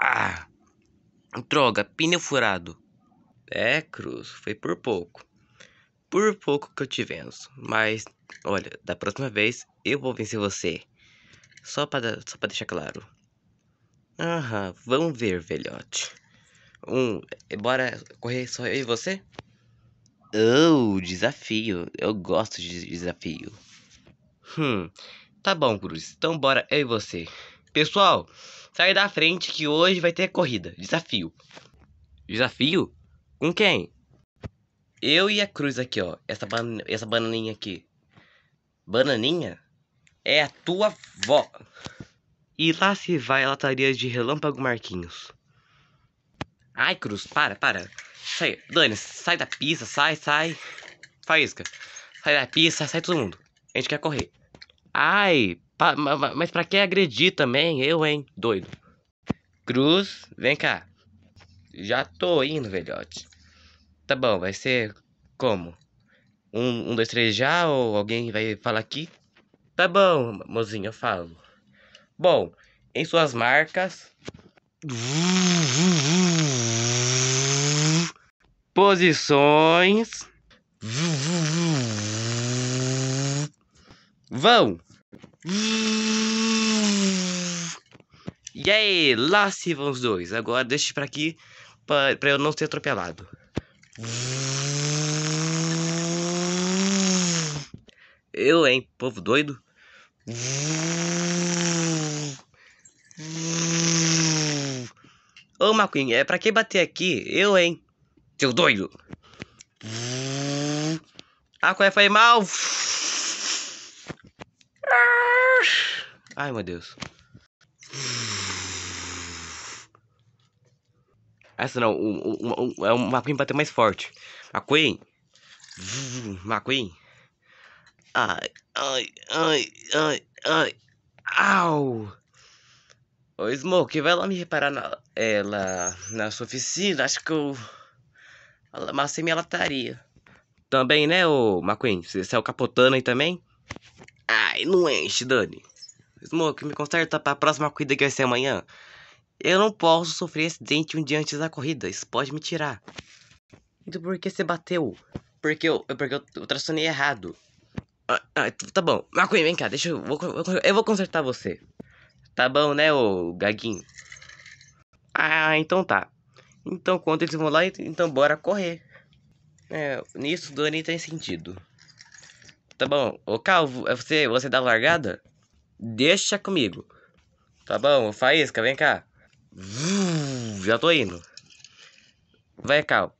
Ah! Droga, pneu furado. É, Cruz, foi por pouco. Por pouco que eu te venço. Mas, olha, da próxima vez eu vou vencer você. Só para só pra deixar claro. Aham, vamos ver, velhote. Um, eh, bora correr só eu e você? Oh, desafio. Eu gosto de desafio. Hum, tá bom, Cruz. Então bora eu e você. Pessoal, sai da frente que hoje vai ter corrida. Desafio. Desafio? Com quem? Eu e a Cruz aqui, ó. Essa, ban essa bananinha aqui. Bananinha? É a tua vó. E lá se vai a lataria de Relâmpago Marquinhos. Ai, Cruz, para, para. Sai, Dani, sai da pista, sai, sai. Faísca, sai da pista, sai todo mundo. A gente quer correr. Ai, pa, ma, ma, mas pra que agredir também? Eu, hein? Doido. Cruz, vem cá. Já tô indo, velhote. Tá bom, vai ser como? Um, um, dois, três já? Ou alguém vai falar aqui? Tá bom, mozinho, eu falo. Bom, em suas marcas. Posições vão. E aí, lá se vão os dois. Agora deixe para aqui para eu não ser atropelado. Eu, hein, povo doido. Ô, Marquinhos, é pra que bater aqui? Eu, hein? Seu doido! A ah, qual Foi mal! Ai, meu Deus. Essa não, um, um, é o McQueen bater mais forte. McQueen! McQueen! Ai, ai, ai, ai, ai. Au! Ô Smoke, vai lá me reparar na, ela, na sua oficina. Acho que eu amassei minha lataria. Também, né, ô McQueen? Você saiu capotando aí também? Ai, não enche, Dani. Smoke, me conserta pra próxima corrida que vai ser amanhã. Eu não posso sofrer acidente um dia antes da corrida. Isso pode me tirar. Então por que você bateu? Porque eu, porque eu, eu tracionei errado. Ah, ah, tá bom. McQueen, vem cá. Deixa eu... Vou, eu vou consertar você. Tá bom, né, ô gaguinho? Ah, então tá. Então, quando eles vão lá, então bora correr. É, nisso, Dani tem sentido. Tá bom, ô Calvo, é você, você dá largada? Deixa comigo. Tá bom, Faísca, vem cá. já tô indo. Vai, Calvo.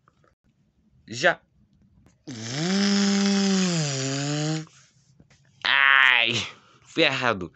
Já. Ai! ferrado.